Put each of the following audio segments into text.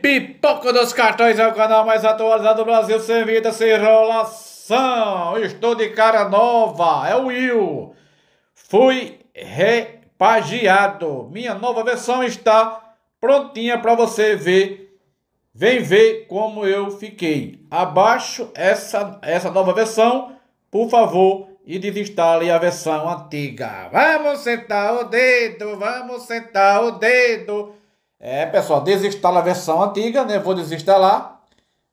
Pipoco dos Cartões é o canal mais atualizado do Brasil, sem vida, sem enrolação. Estou de cara nova, é o Will. Fui repagiado. Minha nova versão está prontinha para você ver. Vem ver como eu fiquei. Abaixo essa, essa nova versão, por favor, e desinstale a versão antiga. Vamos sentar o dedo, vamos sentar o dedo. É, pessoal, desinstala a versão antiga, né? Vou desinstalar.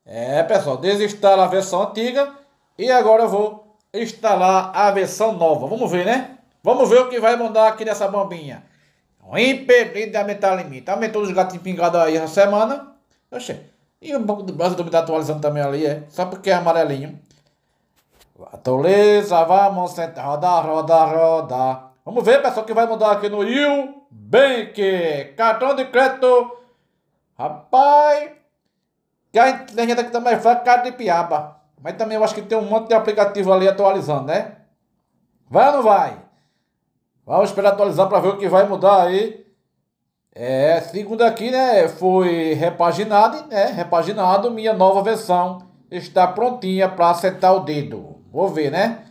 É, pessoal, desinstala a versão antiga. E agora eu vou instalar a versão nova. Vamos ver, né? Vamos ver o que vai mandar aqui nessa bombinha. Impedido de aumentar limite. Aumentou os gatos pingados aí essa semana. Oxê. E o Banco do Brasil também tá atualizando também ali, é. Só porque é amarelinho. Atualiza, vamos sentar, roda, roda, roda. Vamos ver, pessoal, o que vai mudar aqui no You Bank. Cartão de crédito. Rapaz. Que tem gente aqui também tá faz cara de piaba. Mas também eu acho que tem um monte de aplicativo ali atualizando, né? Vai ou não vai? Vamos esperar atualizar para ver o que vai mudar aí. É, segundo aqui, né, foi repaginado, né, repaginado, minha nova versão está prontinha para acertar o dedo. Vou ver, né?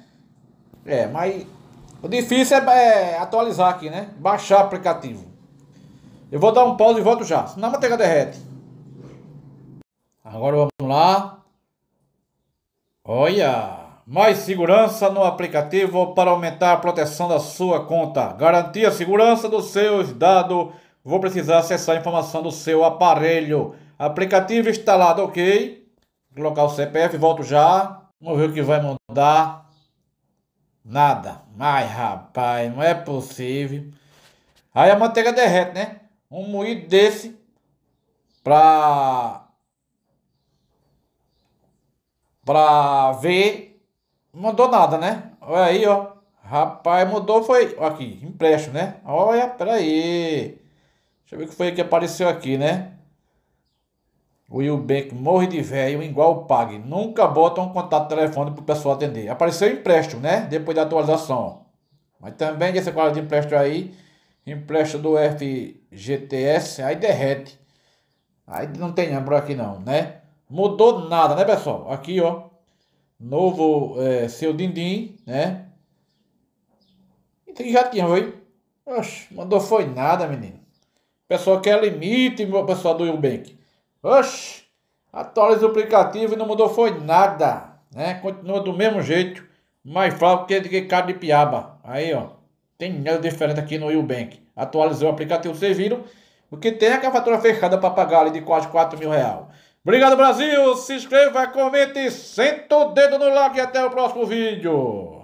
É, mas o difícil é, é atualizar aqui, né? Baixar aplicativo. Eu vou dar um pause e volto já. Senão a manteiga derrete. Agora vamos lá. Olha! Mais segurança no aplicativo para aumentar a proteção da sua conta. Garantir a segurança dos seus dados. Vou precisar acessar a informação do seu aparelho. Aplicativo instalado, ok. Vou colocar o CPF, volto já. Vamos ver o que vai mudar. Nada. Mas, rapaz, não é possível. Aí a manteiga derrete, né? Um moído desse pra. pra ver. Mudou nada, né? Olha aí, ó. Rapaz, mudou foi. Aqui, empréstimo, né? Olha, peraí. Deixa eu ver o que foi que apareceu aqui, né? O Eubank morre de velho, igual o Pag. Nunca bota um contato telefônico pro pessoal atender. Apareceu empréstimo, né? Depois da atualização. Mas também dessa quadro de empréstimo aí, empréstimo do FGTS, aí derrete. Aí não tem âmbito aqui não, né? Mudou nada, né, pessoal? Aqui, ó. Novo é, seu Dindim, né? E já tinha, oi? Oxe, mandou foi nada, menino. O pessoal quer é limite, meu pessoal do Eubank. Oxi! atualiza o aplicativo e não mudou foi nada, né? Continua do mesmo jeito, mais fraco que de cara de piaba. Aí, ó, tem nada diferente aqui no Ubank. Atualizou o aplicativo, vocês viram? O que tem é que a fatura fechada para pagar ali de quase 4 mil reais. Obrigado, Brasil! Se inscreva, comente, senta o dedo no like e até o próximo vídeo!